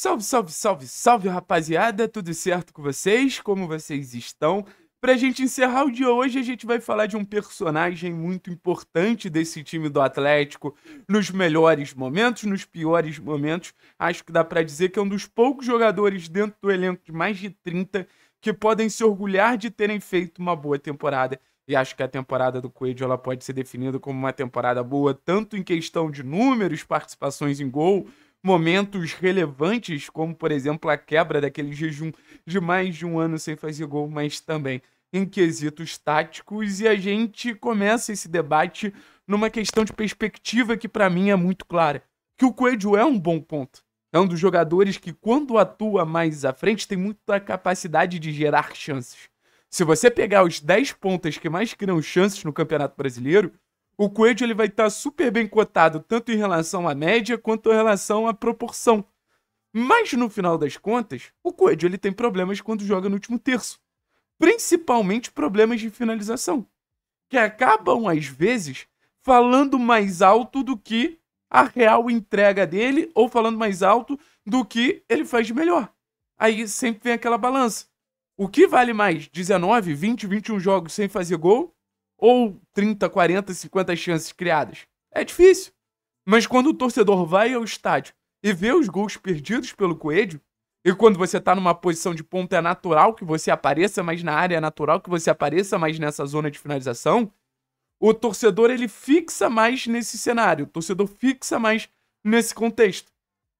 Salve, salve, salve, salve, rapaziada! Tudo certo com vocês? Como vocês estão? Pra gente encerrar o dia hoje, a gente vai falar de um personagem muito importante desse time do Atlético, nos melhores momentos, nos piores momentos. Acho que dá para dizer que é um dos poucos jogadores dentro do elenco de mais de 30 que podem se orgulhar de terem feito uma boa temporada. E acho que a temporada do Coelho ela pode ser definida como uma temporada boa, tanto em questão de números, participações em gol, momentos relevantes, como por exemplo a quebra daquele jejum de mais de um ano sem fazer gol, mas também em quesitos táticos. E a gente começa esse debate numa questão de perspectiva que para mim é muito clara, que o Coelho é um bom ponto. É um dos jogadores que, quando atua mais à frente, tem muita capacidade de gerar chances. Se você pegar os 10 pontas que mais criam chances no Campeonato Brasileiro, o Coelho ele vai estar tá super bem cotado, tanto em relação à média quanto em relação à proporção. Mas no final das contas, o Coelho ele tem problemas quando joga no último terço, principalmente problemas de finalização, que acabam às vezes falando mais alto do que a real entrega dele ou falando mais alto do que ele faz de melhor. Aí sempre vem aquela balança. O que vale mais, 19, 20, 21 jogos sem fazer gol ou 30, 40, 50 chances criadas. É difícil. Mas quando o torcedor vai ao estádio e vê os gols perdidos pelo Coelho, e quando você está numa posição de ponta é natural que você apareça mais na área, é natural que você apareça mais nessa zona de finalização, o torcedor ele fixa mais nesse cenário, o torcedor fixa mais nesse contexto.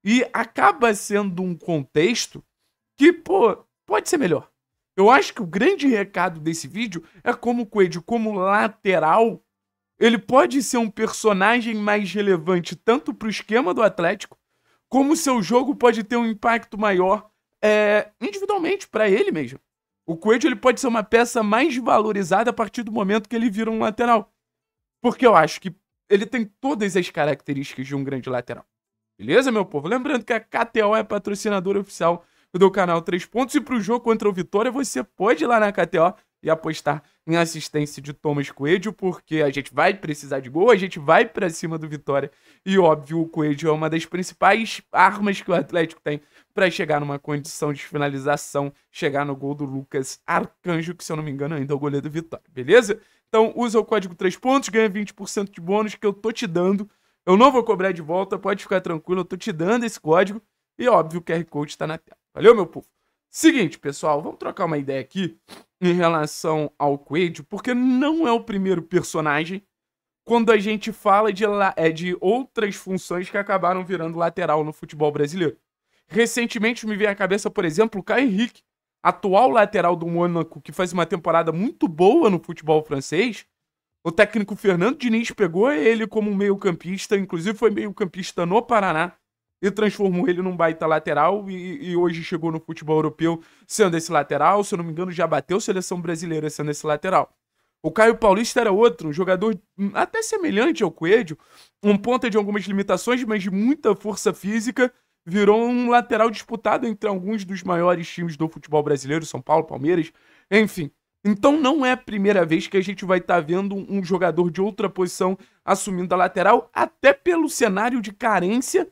E acaba sendo um contexto que, pô, pode ser melhor. Eu acho que o grande recado desse vídeo é como o Coelho, como lateral, ele pode ser um personagem mais relevante tanto para o esquema do Atlético, como seu jogo pode ter um impacto maior é, individualmente para ele mesmo. O Coelho ele pode ser uma peça mais valorizada a partir do momento que ele vira um lateral. Porque eu acho que ele tem todas as características de um grande lateral. Beleza, meu povo? Lembrando que a KTO é patrocinadora oficial do canal 3 Pontos. E para o jogo contra o Vitória, você pode ir lá na KTO e apostar em assistência de Thomas Coelho, porque a gente vai precisar de gol, a gente vai para cima do Vitória. E óbvio, o Coelho é uma das principais armas que o Atlético tem para chegar numa condição de finalização, chegar no gol do Lucas Arcanjo, que se eu não me engano ainda é o goleiro do Vitória, beleza? Então usa o código 3 pontos, ganha 20% de bônus que eu tô te dando. Eu não vou cobrar de volta, pode ficar tranquilo, eu tô te dando esse código. E óbvio, o QR Code está na tela. Valeu, meu povo? Seguinte, pessoal, vamos trocar uma ideia aqui em relação ao Quaid, porque não é o primeiro personagem quando a gente fala de, é, de outras funções que acabaram virando lateral no futebol brasileiro. Recentemente me veio à cabeça, por exemplo, o Caio Henrique, atual lateral do Mônaco, que faz uma temporada muito boa no futebol francês. O técnico Fernando Diniz pegou ele como meio-campista, inclusive foi meio-campista no Paraná e transformou ele num baita lateral e, e, hoje chegou no futebol europeu sendo esse lateral. Se eu não me engano, já bateu seleção brasileira sendo esse lateral. O Caio Paulista era outro, um jogador hum, até semelhante ao Coelho, um ponta de algumas limitações, mas de muita força física, virou um lateral disputado entre alguns dos maiores times do futebol brasileiro, São Paulo, Palmeiras, enfim. Então não é a primeira vez que a gente vai estar tá vendo um jogador de outra posição assumindo a lateral, até pelo cenário de carência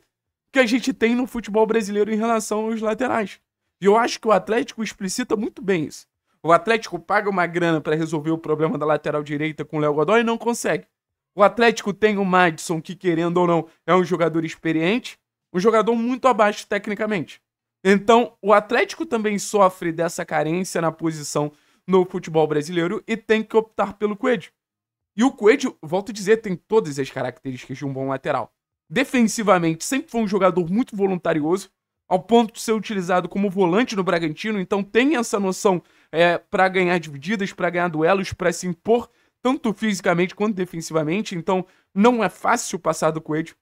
que a gente tem no futebol brasileiro em relação aos laterais. E eu acho que o Atlético explicita muito bem isso. O Atlético paga uma grana para resolver o problema da lateral direita com o Léo Godoy e não consegue. O Atlético tem o Madison, que querendo ou não, é um jogador experiente, um jogador muito abaixo tecnicamente. Então, o Atlético também sofre dessa carência na posição no futebol brasileiro e tem que optar pelo Coelho. E o Coelho, volto a dizer, tem todas as características de um bom lateral defensivamente sempre foi um jogador muito voluntarioso, ao ponto de ser utilizado como volante no Bragantino, então tem essa noção é, para ganhar divididas, para ganhar duelos, para se impor, tanto fisicamente quanto defensivamente, então não é fácil passar do Coelho.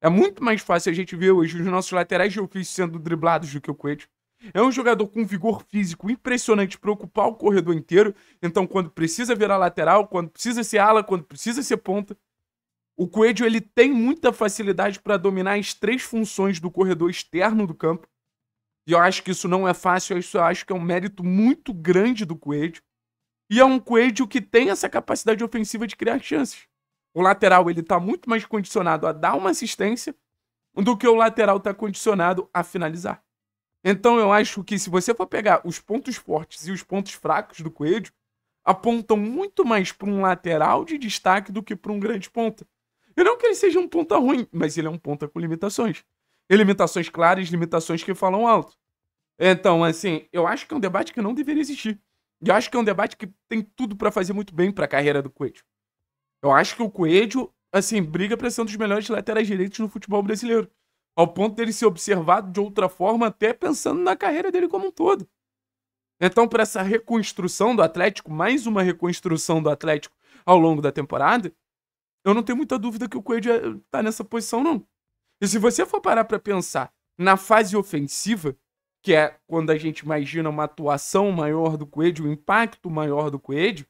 É muito mais fácil a gente ver hoje os nossos laterais de ofício sendo driblados do que o Coelho. É um jogador com vigor físico impressionante para ocupar o corredor inteiro. Então, quando precisa virar lateral, quando precisa ser ala, quando precisa ser ponta, o Coelho ele tem muita facilidade para dominar as três funções do corredor externo do campo. E eu acho que isso não é fácil, isso eu acho que é um mérito muito grande do Coelho. E é um Coelho que tem essa capacidade ofensiva de criar chances. O lateral ele tá muito mais condicionado a dar uma assistência do que o lateral tá condicionado a finalizar. Então eu acho que se você for pegar os pontos fortes e os pontos fracos do Coelho, apontam muito mais para um lateral de destaque do que para um grande ponta. E não que ele seja um ponta ruim, mas ele é um ponta com limitações. E limitações claras, limitações que falam alto. Então, assim, eu acho que é um debate que não deveria existir. Eu acho que é um debate que tem tudo para fazer muito bem para a carreira do Coelho. Eu acho que o Coelho, assim, briga para ser um dos melhores laterais direitos no futebol brasileiro. Ao ponto dele ser observado de outra forma, até pensando na carreira dele como um todo. Então, para essa reconstrução do Atlético, mais uma reconstrução do Atlético ao longo da temporada, eu não tenho muita dúvida que o Coelho tá nessa posição, não. E se você for parar para pensar na fase ofensiva, que é quando a gente imagina uma atuação maior do Coelho, um impacto maior do Coelho,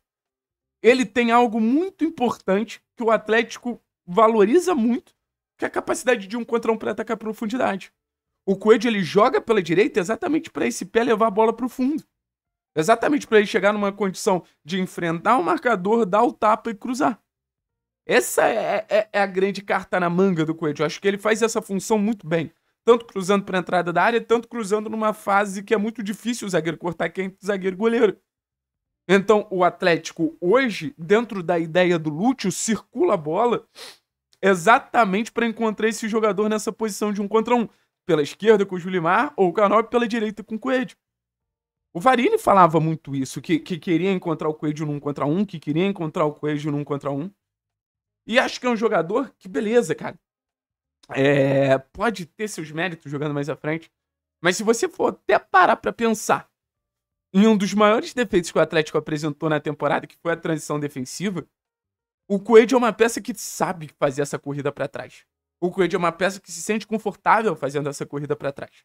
ele tem algo muito importante que o Atlético valoriza muito, que é a capacidade de um contra um para atacar profundidade. O Coelho ele joga pela direita exatamente para esse pé levar a bola para o fundo. Exatamente para ele chegar numa condição de enfrentar o marcador, dar o tapa e cruzar. Essa é, é, é, a grande carta na manga do Coelho. Eu acho que ele faz essa função muito bem. Tanto cruzando para a entrada da área, tanto cruzando numa fase que é muito difícil o zagueiro cortar, quente, é zagueiro e goleiro. Então, o Atlético hoje, dentro da ideia do Lúcio, circula a bola exatamente para encontrar esse jogador nessa posição de um contra um. Pela esquerda com o Julimar, ou o Canal pela direita com o Coelho. O Varini falava muito isso, que, que queria encontrar o Coelho num contra um, que queria encontrar o Coelho num contra um. E acho que é um jogador que, beleza, cara. É, pode ter seus méritos jogando mais à frente. Mas se você for até parar para pensar em um dos maiores defeitos que o Atlético apresentou na temporada, que foi a transição defensiva, o Coelho é uma peça que sabe fazer essa corrida para trás. O Coelho é uma peça que se sente confortável fazendo essa corrida para trás.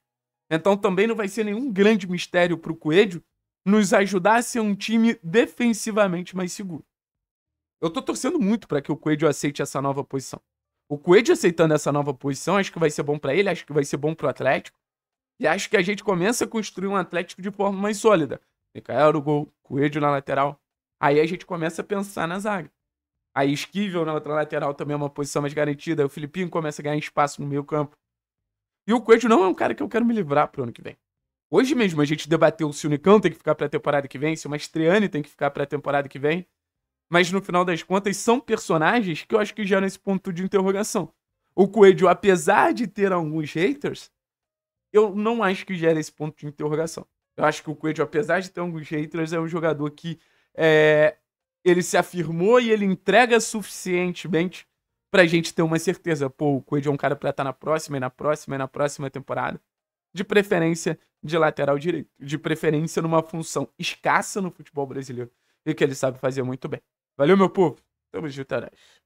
Então também não vai ser nenhum grande mistério para o Coelho nos ajudar a ser um time defensivamente mais seguro. Eu tô torcendo muito para que o Coelho aceite essa nova posição. O Coelho aceitando essa nova posição, acho que vai ser bom para ele, acho que vai ser bom pro Atlético. E acho que a gente começa a construir um Atlético de forma mais sólida. Micael no gol, Coelho na lateral. Aí a gente começa a pensar na zaga. Aí Esquivel na outra lateral também é uma posição mais garantida. Aí o Filipinho começa a ganhar espaço no meio campo. E o Coelho não é um cara que eu quero me livrar pro ano que vem. Hoje mesmo a gente debateu se o Unicão tem que ficar pra temporada que vem, se o Mastriani tem que ficar pra temporada que vem. Mas no final das contas, são personagens que eu acho que geram esse ponto de interrogação. O Coelho, apesar de ter alguns haters, eu não acho que gera esse ponto de interrogação. Eu acho que o Coelho, apesar de ter alguns haters, é um jogador que é, ele se afirmou e ele entrega suficientemente pra gente ter uma certeza. Pô, o Coelho é um cara pra estar tá na próxima e na próxima e na próxima temporada. De preferência de lateral direito. De preferência numa função escassa no futebol brasileiro e que ele sabe fazer muito bem. Valeu, meu povo. Tamo junto, Arash é